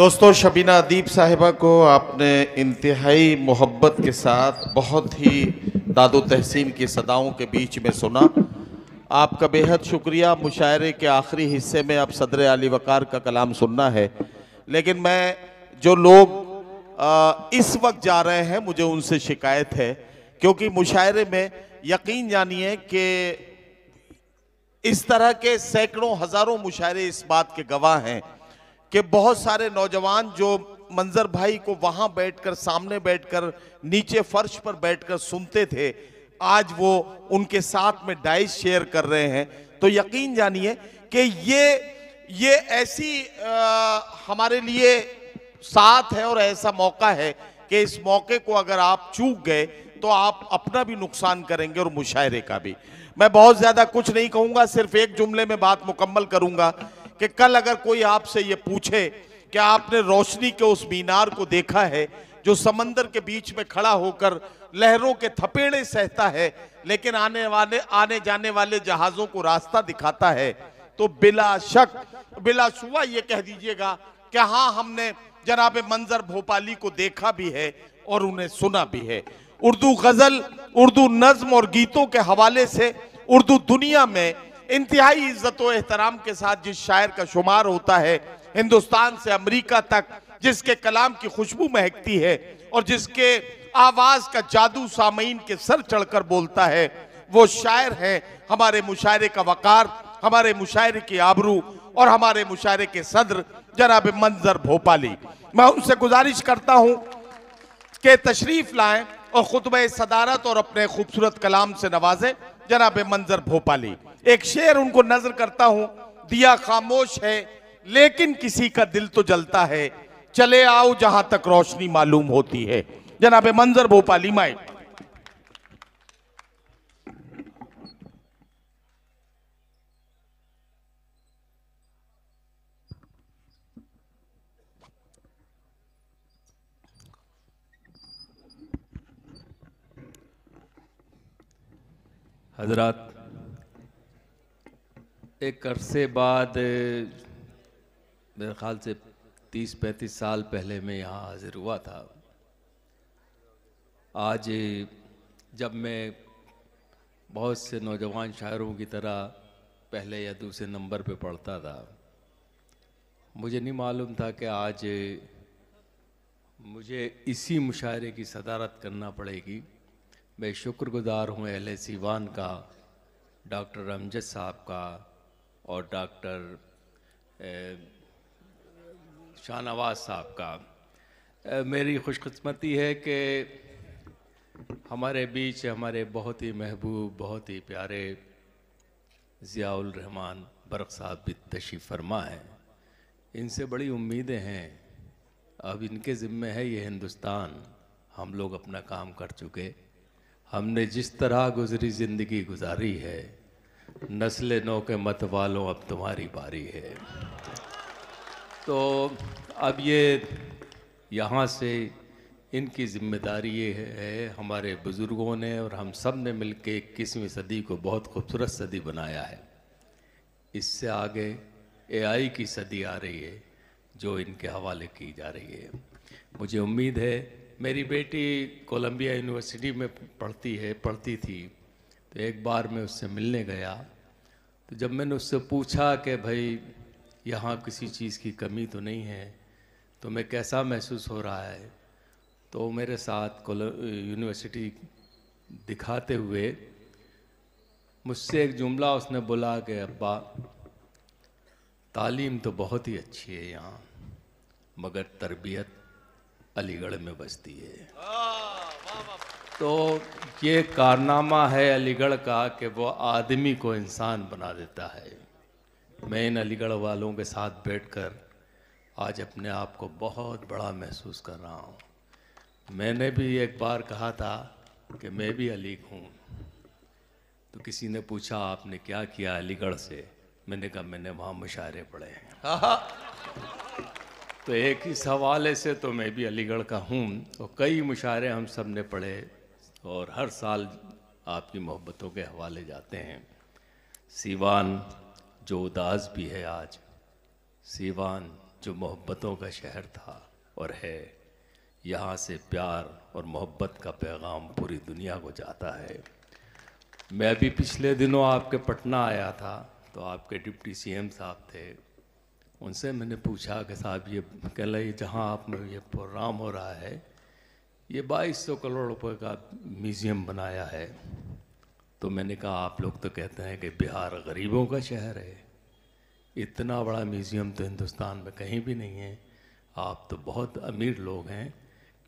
दोस्तों शबीना अदीप साहिबा को आपने इंतहाई मोहब्बत के साथ बहुत ही दादो तहसीन की सदाओं के बीच में सुना आपका बेहद शुक्रिया मुशायरे के आखिरी हिस्से में आप सदर अली वक़ार का कलाम सुनना है लेकिन मैं जो लोग इस वक्त जा रहे हैं मुझे उनसे शिकायत है क्योंकि मुशायरे में यकीन जानिए कि इस तरह के सैकड़ों हज़ारों मुशायरे इस बात के गवाह हैं कि बहुत सारे नौजवान जो मंजर भाई को वहां बैठकर सामने बैठकर नीचे फर्श पर बैठकर सुनते थे आज वो उनके साथ में डाइस शेयर कर रहे हैं तो यकीन जानिए कि ये ये ऐसी आ, हमारे लिए साथ है और ऐसा मौका है कि इस मौके को अगर आप चूक गए तो आप अपना भी नुकसान करेंगे और मुशायरे का भी मैं बहुत ज़्यादा कुछ नहीं कहूँगा सिर्फ एक जुमले में बात मुकम्मल करूंगा कि कल अगर कोई आपसे ये पूछे कि आपने रोशनी के उस मीनार को देखा है जो समंदर के बीच में खड़ा होकर लहरों के थपेड़े सहता है लेकिन आने वाले आने जाने वाले जहाजों को रास्ता दिखाता है तो बिला शक बिला शुआ ये कह दीजिएगा कि हाँ हमने जनाब मंजर भोपाली को देखा भी है और उन्हें सुना भी है उर्दू गज़ल उर्दू नज्म और गीतों के हवाले से उर्दू दुनिया में इंतहाई इज्जत एहतराम के साथ जिस शायर का शुमार होता है हिंदुस्तान से अमरीका तक जिसके कलाम की खुशबू महकती है और जिसके आवाज का जादू सामीन के सर चढ़कर बोलता है वो शायर है हमारे मुशायरे का वक़ार हमारे मुशायरे की आबरू और हमारे मुशायरे के सदर जनाब मंजर भोपाली मैं उनसे गुजारिश करता हूँ कि तशरीफ़ लाएं और ख़ुतब सदारत और अपने खूबसूरत कलाम से नवाजें जनाब मंजर भोपाली एक शेर उनको नजर करता हूं दिया खामोश है लेकिन किसी का दिल तो जलता है चले आओ जहां तक रोशनी मालूम होती है जनाब मंजर भोपाली माए हजरात एक अरसे बाद मेरे ख्याल से तीस पैंतीस साल पहले मैं यहाँ हाजिर हुआ था आज जब मैं बहुत से नौजवान शायरों की तरह पहले या दूसरे नंबर पे पढ़ता था मुझे नहीं मालूम था कि आज मुझे इसी मुशायरे की सदारत करना पड़ेगी मैं शुक्रगुजार हूँ अहल सीवान का डॉक्टर रमजद साहब का और डॉक्टर शाहनवाज साहब का मेरी खुशकस्मती है कि हमारे बीच हमारे बहुत ही महबूब बहुत ही प्यारे ज़ियाउल रहमान बरक साहब भी तशीफ़ फरमा हैं इनसे बड़ी उम्मीदें हैं अब इनके ज़िम्मे है ये हिंदुस्तान हम लोग अपना काम कर चुके हमने जिस तरह गुजरी ज़िंदगी गुजारी है नस्ल नौ के मत वालों अब तुम्हारी बारी है तो अब ये यहाँ से इनकी जिम्मेदारी ये है हमारे बुज़ुर्गों ने और हम सब ने मिल के इक्कीसवीं सदी को बहुत खूबसूरत सदी बनाया है इससे आगे एआई की सदी आ रही है जो इनके हवाले की जा रही है मुझे उम्मीद है मेरी बेटी कोलंबिया यूनिवर्सिटी में पढ़ती है पढ़ती थी तो एक बार मैं उससे मिलने गया तो जब मैंने उससे पूछा कि भाई यहाँ किसी चीज़ की कमी तो नहीं है तो मैं कैसा महसूस हो रहा है तो मेरे साथ यूनिवर्सिटी दिखाते हुए मुझसे एक जुमला उसने बोला कि अब्बा तालीम तो बहुत ही अच्छी है यहाँ मगर तरबियत अलीगढ़ में बसती है तो ये कारनामा है अलीगढ़ का कि वो आदमी को इंसान बना देता है मैं इन अलीगढ़ वालों के साथ बैठकर आज अपने आप को बहुत बड़ा महसूस कर रहा हूँ मैंने भी एक बार कहा था कि मैं भी अलीग हूँ तो किसी ने पूछा आपने क्या किया अलीगढ़ से मैंने कहा मैंने वहाँ मुशायरे पढ़े हैं तो एक ही सवाले से तो मैं भी अलीगढ़ का हूँ और तो कई मुशायरे हम सब ने पढ़े और हर साल आपकी मोहब्बतों के हवाले जाते हैं सीवान जो उदास भी है आज सीवान जो मोहब्बतों का शहर था और है यहाँ से प्यार और मोहब्बत का पैगाम पूरी दुनिया को जाता है मैं अभी पिछले दिनों आपके पटना आया था तो आपके डिप्टी सीएम साहब थे उनसे मैंने पूछा कि साहब ये कहला ये जहाँ आप में ये प्रोग्राम हो रहा है ये 2200 करोड़ रुपए का म्यूज़ियम बनाया है तो मैंने कहा आप लोग तो कहते हैं कि बिहार गरीबों का शहर है इतना बड़ा म्यूज़ियम तो हिंदुस्तान में कहीं भी नहीं है आप तो बहुत अमीर लोग हैं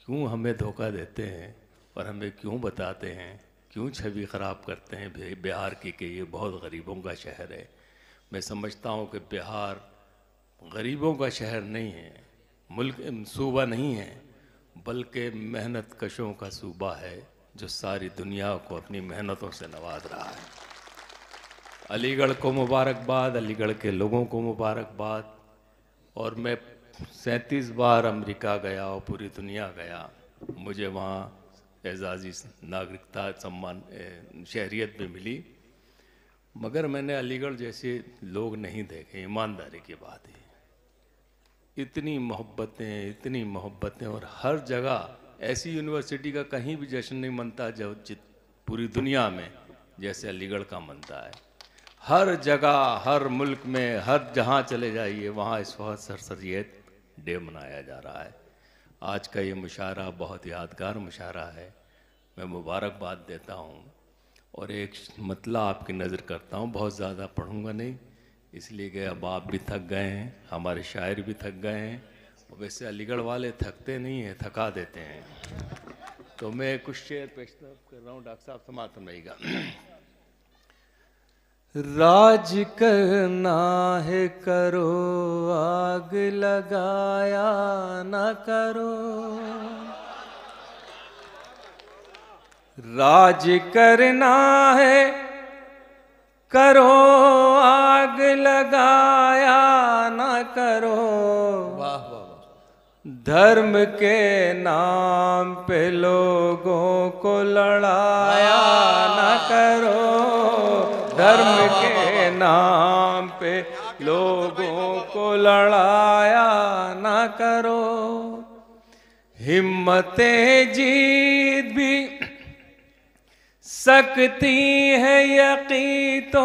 क्यों हमें धोखा देते हैं और हमें क्यों बताते हैं क्यों छवि ख़राब करते हैं बिहार की कि ये बहुत गरीबों का शहर है मैं समझता हूँ कि बिहार गरीबों का शहर नहीं है मुल्क सूबा नहीं है बल्कि मेहनत कशों का सूबा है जो सारी दुनिया को अपनी मेहनतों से नवाज रहा है अलीगढ़ को मुबारकबाद अलीगढ़ के लोगों को मुबारकबाद और मैं सैंतीस बार अमेरिका गया और पूरी दुनिया गया मुझे वहाँ एजाजी नागरिकता सम्मान शहरियत भी मिली मगर मैंने अलीगढ़ जैसे लोग नहीं देखे ईमानदारी की बात है इतनी मोहब्बतें इतनी मोहब्बतें और हर जगह ऐसी यूनिवर्सिटी का कहीं भी जश्न नहीं मनता जब जित पूरी दुनिया में जैसे अलीगढ़ का मनता है हर जगह हर मुल्क में हर जहाँ चले जाइए वहाँ इस वक्त सर सरसरियत डे मनाया जा रहा है आज का ये मुशारा बहुत यादगार मुशारा है मैं मुबारकबाद देता हूँ और एक मतला आपकी नज़र करता हूँ बहुत ज़्यादा पढ़ूँगा नहीं इसलिए गए अब आप भी थक गए हैं हमारे शायर भी थक गए हैं और वैसे अलीगढ़ वाले थकते नहीं हैं थका देते हैं तो मैं कुछ शेर पेश कर रहा हूँ डॉक्टर साहब समाप्त रहेगा राज करना है करो आग लगाया ना करो राज करना है करो आग लगाया न करो वाह वाह धर्म के नाम पे लोगों को लड़ाया न करो धर्म के नाम पे लोगों को लड़ाया न करो हिम्मतें जीत भी सकती है यकी तो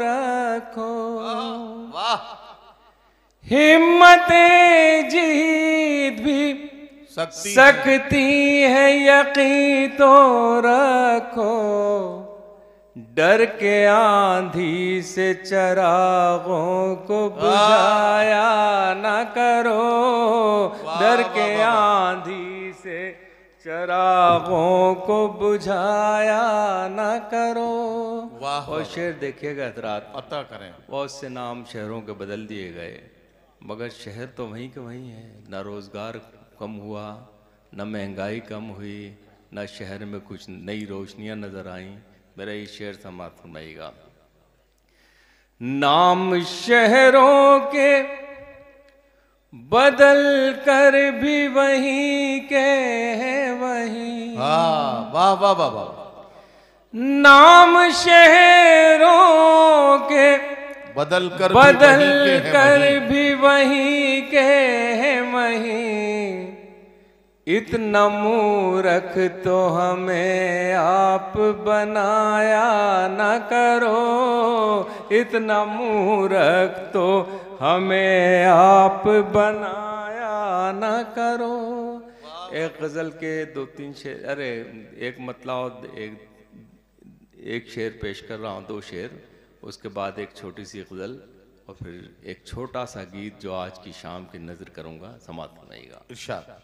रखो हिम्मत जीत भी सकती, सकती है यकी तो रखो डर के आंधी से चरागों को बुझाया न करो डर के आंधी चरागों को बुझाया न करो वाह और शेर देखिएगा हजरात पता करें बहुत से नाम शहरों के बदल दिए गए मगर शहर तो वहीं के वहीं है न रोज़गार कम हुआ न महंगाई कम हुई न शहर में कुछ नई रोशनियां नज़र आईं मेरा ये शेर समाप्त नहीं नाम शहरों के बदल कर भी वही के है वही वाह वाह वाह वाह नाम शहरों के बदल कर बदल कर भी वही के है वही इतना मूरख तो हमें आप बनाया न करो इतना मूरख तो हमें आप बनाया न करो एक गज़ल के दो तीन शेर अरे एक मतलब एक एक शेर पेश कर रहा हूँ दो शेर उसके बाद एक छोटी सी गज़ल और फिर एक छोटा सा गीत जो आज की शाम की नज़र करूँगा समाप्त बनाएगा इर्शाद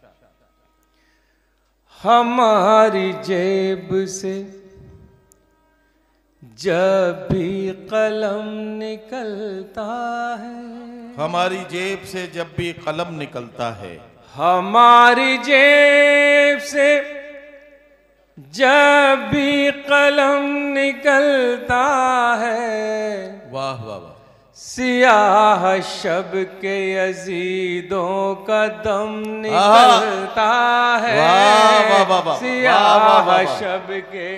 हमारी जेब से जब भी कलम निकलता है हमारी जेब से जब भी कलम निकलता है हमारी जेब से जब भी कलम निकलता है वाह वाह वाह सियाह शब के यजीदों का दम निकलता है वाह वाह वाह सियाह शब के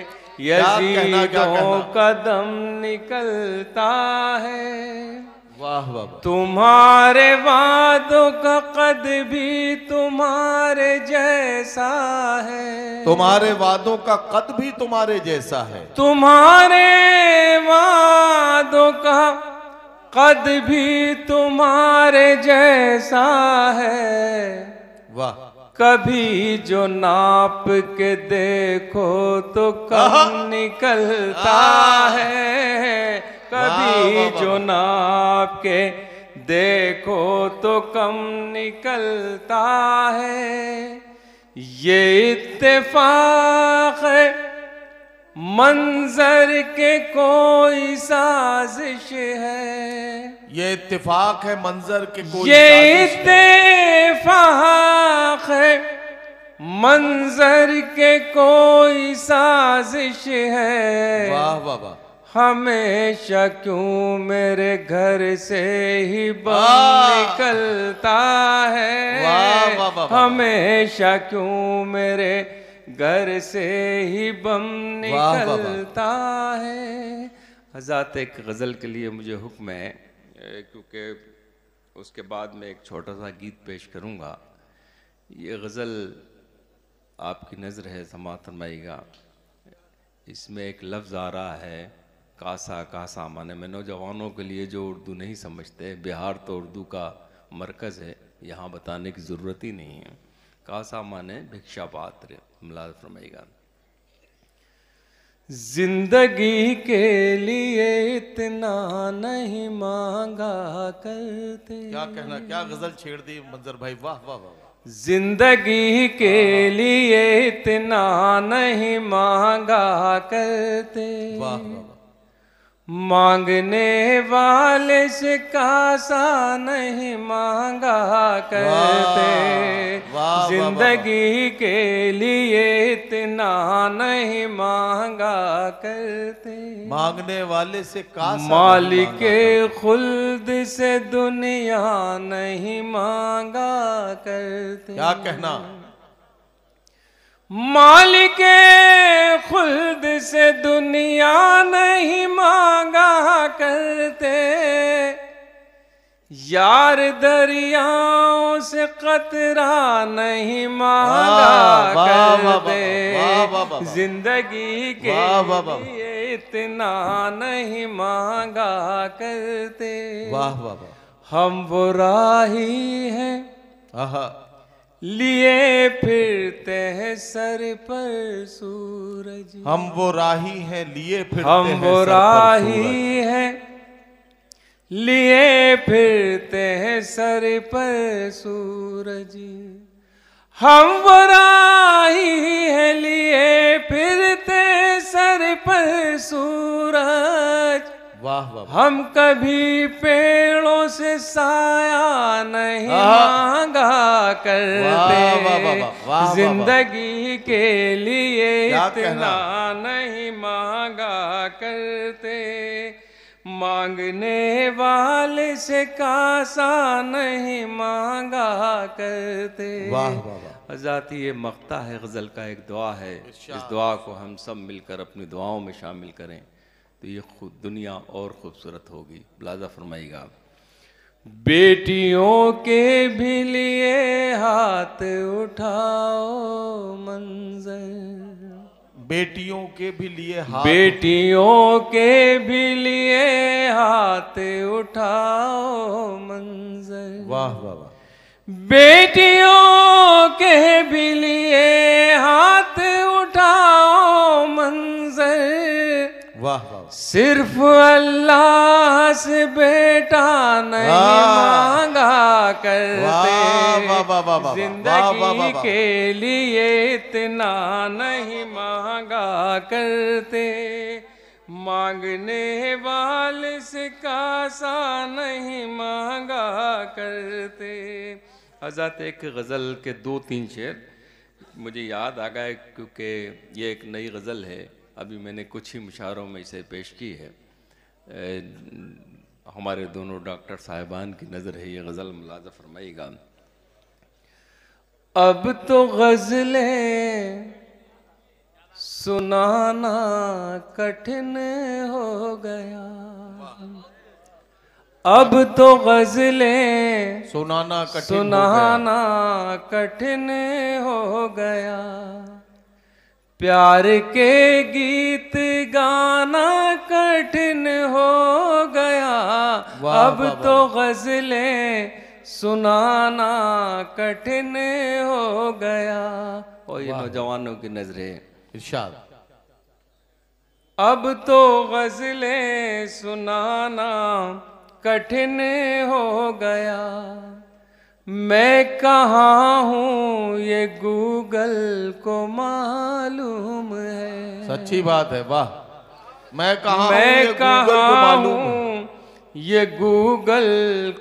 यजीद कदम निकलता है वाह वाह तुम्हारे वादों का कद भी तुम्हारे जैसा है तुम्हारे वादों का कद भी तुम्हारे जैसा है तुम्हारे वादों का कद भी तुम्हारे जैसा है वाह कभी जो नाप के देखो तो कम निकलता है कभी जो नाप के देखो तो कम निकलता है ये इत्तेफाक है मंजर के कोई साजिश है ये इत्तेफाक है मंजर के कोई ये इत्तेफाक है मंजर के कोई साजिश है वाह वाह वाह हमेशा क्यों मेरे घर से ही बम निकलता है वाह वाह वाह हमेशा क्यों मेरे घर से ही बम निकलता है हज़ात एक गज़ल के लिए मुझे हुक्म है क्योंकि उसके बाद मैं एक छोटा सा गीत पेश करूँगा ये गज़ल आपकी नज़र है समातरमाईगा इसमें एक लफ्ज़ आ रहा है कासा कासा माने मैं नौजवानों के लिए जो उर्दू नहीं समझते बिहार तो उर्दू का मरकज़ है यहाँ बताने की ज़रूरत ही नहीं है कासा माने भिक्षा पात्र मिलाद फरमाएगा जिंदगी के लिए इतना नहीं मांगा करते क्या कहना क्या गजल छेड़ दी मंजर भाई वाह वाह वाह जिंदगी के लिए इतना नहीं मांगा करते वाह वाह मांगने वाले से कासा नहीं मांगा करते जिंदगी के लिए इतना नहीं मांगा करते मांगने वाले से कासा मालिक खुल्द से दुनिया नहीं मांगा करते क्या कहना मालिक खुद से दुनिया नहीं मांगा करते यार दरियाओं से कतरा नहीं मांगा करते जिंदगी के लिए इतना नहीं मांगा करते वाह वाह हम बुरा ही हैं लिए फिरते हैं सर पर सूरज हम वो राही हैं लिए फिरते हम हैं वो राही हैं लिए फिरते हैं सर पर सूरज हम वो राही हैं लिए फिरते सर पर सूरज वाह वाह हम कभी पेड़ों से साया नहीं मांगा करते जिंदगी के लिए इतना नहीं मांगा करते मांगने वाले से कासा नहीं मांगा करते वाह वाह जाती ये मकता है गज़ल का एक दुआ है इस दुआ को हम सब मिलकर अपनी दुआओं में शामिल करें तो ये खुद दुनिया और खूबसूरत होगी लाजा फरमाइएगा बेटियों के भी लिए हाथ उठाओ मंजर बेटियों के भी लिए हाथ बेटियों के भी लिए हाथ उठाओ मंजर वाह वाह वाह बेटियों के भी लिए हाथ उठाओ मंजर वाह सिर्फ अल्लाह से बेटा नहीं मांगा करते जिंदगी के लिए इतना नहीं मांगा करते मांगने वाले से कासा नहीं मांगा करते आजाद एक गज़ल के दो तीन शेर मुझे याद आ गए क्योंकि ये एक नई गज़ल है अभी मैंने कुछ ही मुशारों में इसे पेश की है ए, हमारे दोनों डॉक्टर साहिबान की नज़र है ये गज़ल मुलाजा फरमाएगा अब तो गज़लें सुनाना कठिन हो गया अब तो गजलें सुनाना कठिन सुनाना कठिन हो गया प्यार के गीत गाना कठिन हो गया अब तो गजलें सुनाना कठिन हो गया और ये नौजवानों की नजरें इरशाद अब तो गजलें सुनाना कठिन हो गया मैं कहा हूँ ये गूगल को मालूम है सच्ची बात है वाह मैं कहा मैं कहा हूँ ये गूगल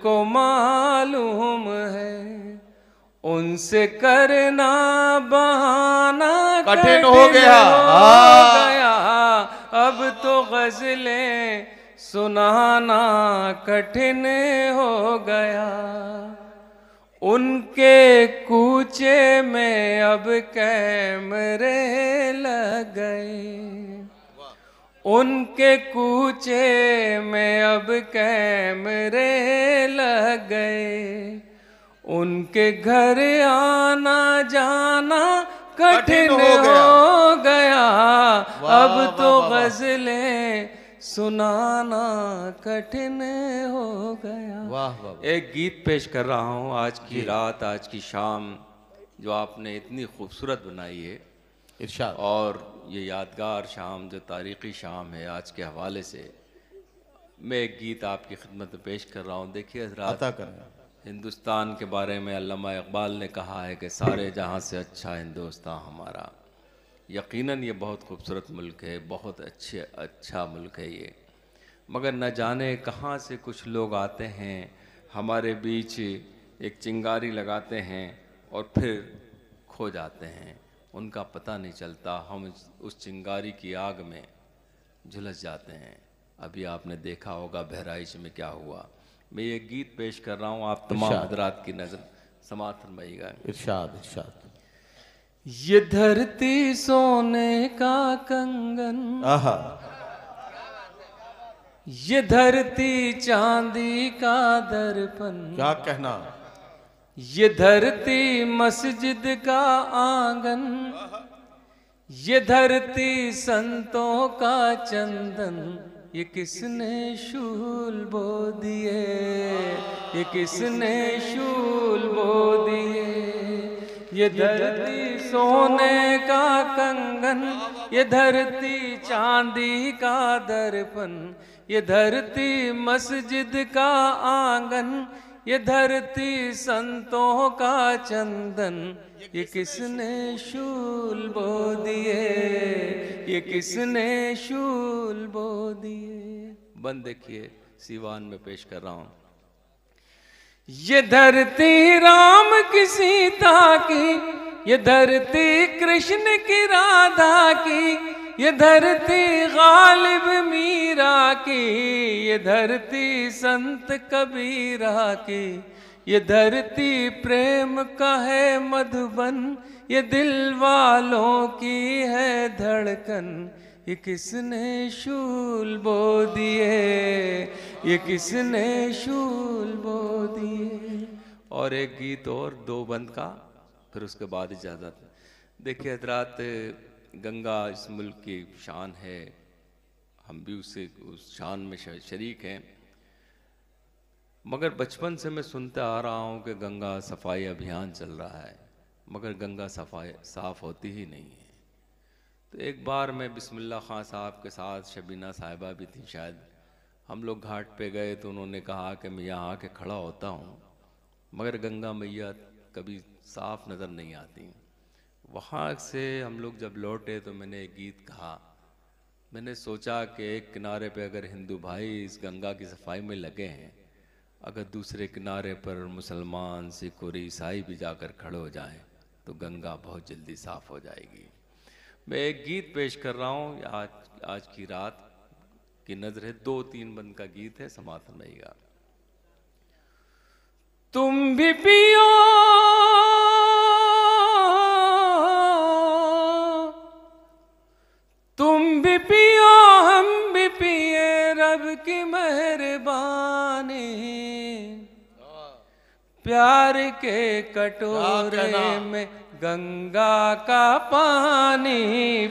को मालूम है उनसे करना बहाना कठिन हो गया हो हाँ। गया अब तो गजलें सुनाना कठिन हो गया उनके कूचे में अब कैमरे लग गए उनके कूचे में अब कैमरे लग गए उनके घर आना जाना कठिन हो गया, हो गया। अब तो गजलें सुनाना कठिन हो गया वाह वाह एक गीत पेश कर रहा हूँ आज की रात आज की शाम जो आपने इतनी खूबसूरत बनाई है इर्शाद और ये यादगार शाम जो तारीख़ी शाम है आज के हवाले से मैं एक गीत आपकी खिदमत में पेश कर रहा हूँ देखिए हिंदुस्तान के बारे में अल्लामा इकबाल ने कहा है कि सारे जहाँ से अच्छा हिंदुस्तान हमारा यकीनन ये बहुत खूबसूरत मुल्क है बहुत अच्छे अच्छा मुल्क है ये मगर न जाने कहाँ से कुछ लोग आते हैं हमारे बीच एक चिंगारी लगाते हैं और फिर खो जाते हैं उनका पता नहीं चलता हम उस चिंगारी की आग में झुलस जाते हैं अभी आपने देखा होगा बहराइच में क्या हुआ मैं ये गीत पेश कर रहा हूँ आप तमाम हजरात की नज़र समात फरमाइएगा इर्शाद इर्शाद ये धरती सोने का कंगन आहा ये धरती चांदी का दर्पण क्या कहना ये धरती मस्जिद का आंगन ये धरती संतों का चंदन ये किसने शूल बो दिए ये किसने शूल बो दिए ये धरती सोने का कंगन ये धरती चांदी का दर्पण ये धरती मस्जिद का आंगन ये धरती संतों का चंदन ये किसने शूल बो दिए ये किसने शूल बो दिए बंद देखिए सीवान में पेश कर रहा हूं ये धरती राम की सीता की ये धरती कृष्ण की राधा की ये धरती गालिब मीरा की ये धरती संत कबीरा की ये धरती प्रेम का है मधुबन ये दिल वालों की है धड़कन ये किसने शूल बो दिए ये किसने शूल बो दिए और एक गीत और दो बंद का फिर उसके बाद इजाज़त देखिए हजरात गंगा इस मुल्क की शान है हम भी उसे उस शान में शरीक हैं मगर बचपन से मैं सुनते आ रहा हूँ कि गंगा सफाई अभियान चल रहा है मगर गंगा सफाई साफ़ होती ही नहीं है तो एक बार मैं बिस्मिल्ला खां साहब के साथ शबीना साहिबा भी थी शायद हम लोग घाट पे गए तो उन्होंने कहा कि मैं यहाँ आके खड़ा होता हूँ मगर गंगा मैया कभी साफ नज़र नहीं आती वहाँ से हम लोग जब लौटे तो मैंने एक गीत कहा मैंने सोचा कि एक किनारे पे अगर हिंदू भाई इस गंगा की सफाई में लगे हैं अगर दूसरे किनारे पर मुसलमान सिख और ईसाई भी जाकर खड़े हो जाएं तो गंगा बहुत जल्दी साफ़ हो जाएगी मैं एक गीत पेश कर रहा हूँ आज आज की रात की नजर है दो तीन बंद का गीत है समाप्त नहीं तुम भी पियो तुम भी पियो हम भी पिए रब की मेहरबानी प्यार के कटोरे में गंगा का पानी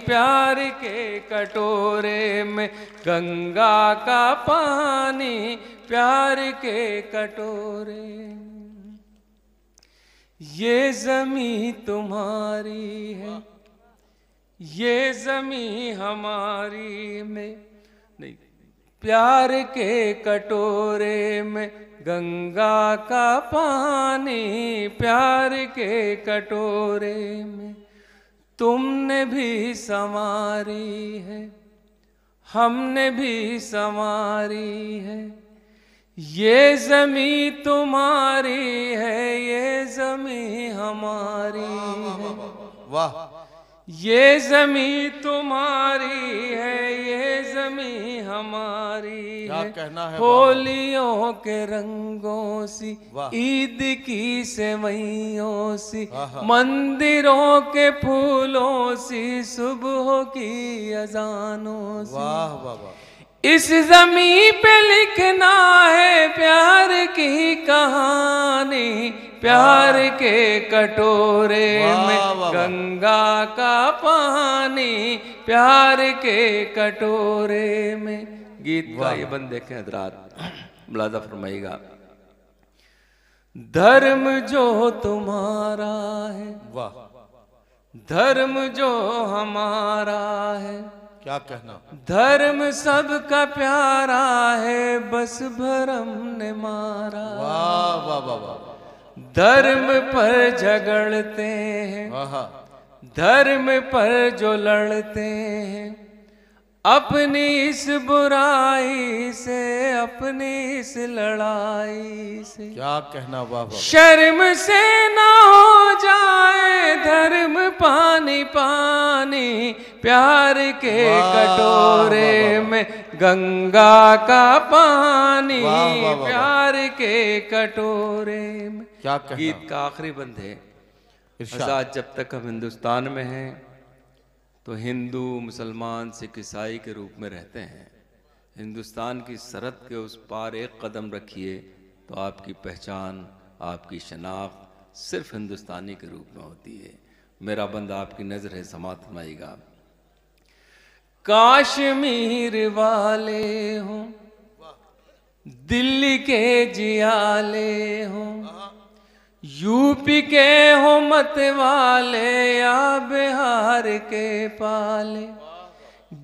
प्यार के कटोरे में गंगा का पानी प्यार के कटोरे ये जमी तुम्हारी है ये जमी हमारी में प्यार के कटोरे में गंगा का पानी प्यार के कटोरे में तुमने भी संवारी है हमने भी संवारी है ये जमी तुम्हारी है ये जमी हमारी है वाह ये जमी तुम्हारी है कमी हमारी है कहना है होलियों के रंगों सी ईद की सेवैयों सी मंदिरों के फूलों सी सुबह की अजानों सी वाह वाह इस जमी पे लिखना है प्यार की कहानी प्यार हाँ। के कटोरे में गंगा का पानी प्यार के कटोरे में गीत का ये बंद देखे हजरात मुलाजा फरमाएगा धर्म जो तुम्हारा है वाह धर्म जो हमारा है क्या कहना धर्म सबका प्यारा है बस भरम ने मारा वाह वाह वाह वाह धर्म पर झगड़ते हैं धर्म पर जो लड़ते हैं अपनी इस बुराई से अपनी इस लड़ाई से क्या कहना बाबा शर्म से ना हो जाए धर्म पानी पानी प्यार के कटोरे में गंगा का पानी प्यार के कटोरे में क्या गीत का आखिरी बंद है जब तक हम हिंदुस्तान में हैं तो हिंदू मुसलमान सिख ईसाई के रूप में रहते हैं हिंदुस्तान की सरहद के उस पार एक कदम रखिए तो आपकी पहचान आपकी शनाख्त सिर्फ हिंदुस्तानी के रूप में होती है मेरा बंदा आपकी नज़र है समात माएगा काश्मीर वाले हों दिल्ली के जियाले हों यूपी के हो मत वाले या बिहार के पाले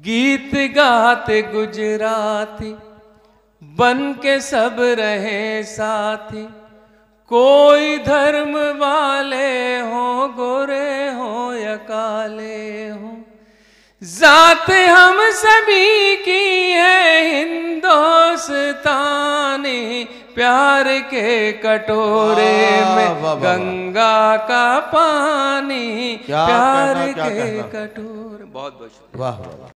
गीत गाते गुजराती बन के सब रहे साथी कोई धर्म वाले हो गोरे हो या काले हो जात हम सभी की है हिंदोस्तानी प्यार के कटोरे में गंगा का पानी प्यार के कटोरे बहुत बहुत वाह